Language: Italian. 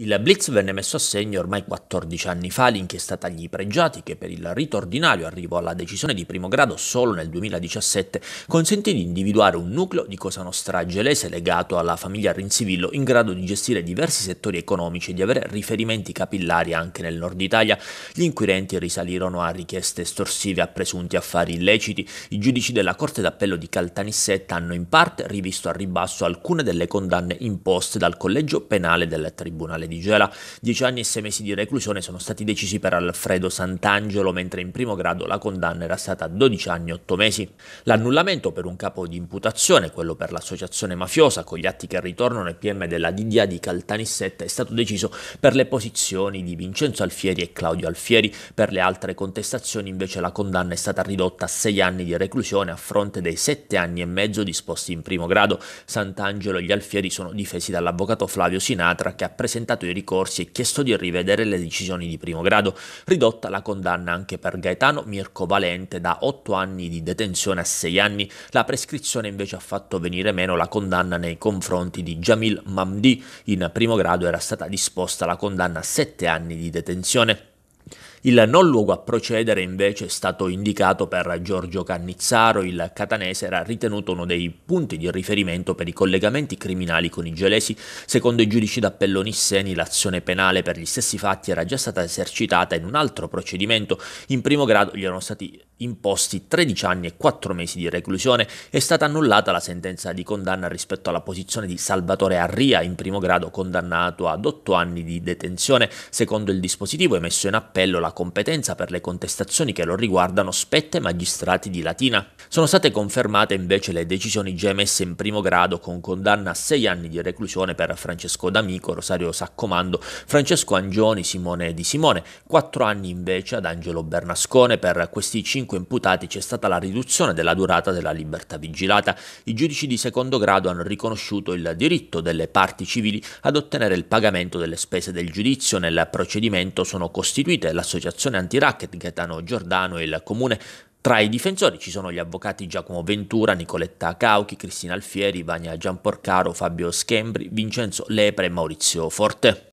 Il Blitz venne messo a segno ormai 14 anni fa, l'inchiesta tagli pregiati che per il rito ordinario arrivò alla decisione di primo grado solo nel 2017 consentì di individuare un nucleo di Cosa Nostra gelese legato alla famiglia Rinzivillo in grado di gestire diversi settori economici e di avere riferimenti capillari anche nel nord Italia. Gli inquirenti risalirono a richieste estorsive a presunti affari illeciti. I giudici della Corte d'Appello di Caltanissetta hanno in parte rivisto a ribasso alcune delle condanne imposte dal collegio penale del Tribunale di Gela. Dieci anni e sei mesi di reclusione sono stati decisi per Alfredo Sant'Angelo, mentre in primo grado la condanna era stata 12 anni e 8 mesi. L'annullamento per un capo di imputazione, quello per l'associazione mafiosa, con gli atti che ritornano e PM della DDA di Caltanissetta, è stato deciso per le posizioni di Vincenzo Alfieri e Claudio Alfieri. Per le altre contestazioni invece la condanna è stata ridotta a 6 anni di reclusione a fronte dei 7 anni e mezzo disposti in primo grado. Sant'Angelo e gli Alfieri sono difesi dall'avvocato Flavio Sinatra che ha presentato esaminato i ricorsi e chiesto di rivedere le decisioni di primo grado, ridotta la condanna anche per Gaetano Mirko Valente da 8 anni di detenzione a 6 anni, la prescrizione invece ha fatto venire meno la condanna nei confronti di Jamil Mamdi, in primo grado era stata disposta la condanna a 7 anni di detenzione. Il non luogo a procedere invece è stato indicato per Giorgio Cannizzaro, il catanese era ritenuto uno dei punti di riferimento per i collegamenti criminali con i gelesi. Secondo i giudici d'appello Nisseni l'azione penale per gli stessi fatti era già stata esercitata in un altro procedimento, in primo grado gli erano stati imposti 13 anni e 4 mesi di reclusione, è stata annullata la sentenza di condanna rispetto alla posizione di Salvatore Arria in primo grado condannato ad 8 anni di detenzione. Secondo il dispositivo emesso in appello la competenza per le contestazioni che lo riguardano spetta ai magistrati di Latina. Sono state confermate invece le decisioni già emesse in primo grado con condanna a 6 anni di reclusione per Francesco D'Amico, Rosario Saccomando, Francesco Angioni, Simone Di Simone, 4 anni invece ad Angelo Bernascone per questi 5 5 imputati c'è stata la riduzione della durata della libertà vigilata. I giudici di secondo grado hanno riconosciuto il diritto delle parti civili ad ottenere il pagamento delle spese del giudizio. Nel procedimento sono costituite l'associazione anti-racket Gaetano Giordano e il comune tra i difensori ci sono gli avvocati Giacomo Ventura, Nicoletta Cauchi, Cristina Alfieri, Vania Giamporcaro, Fabio Schembri, Vincenzo Lepre e Maurizio Forte.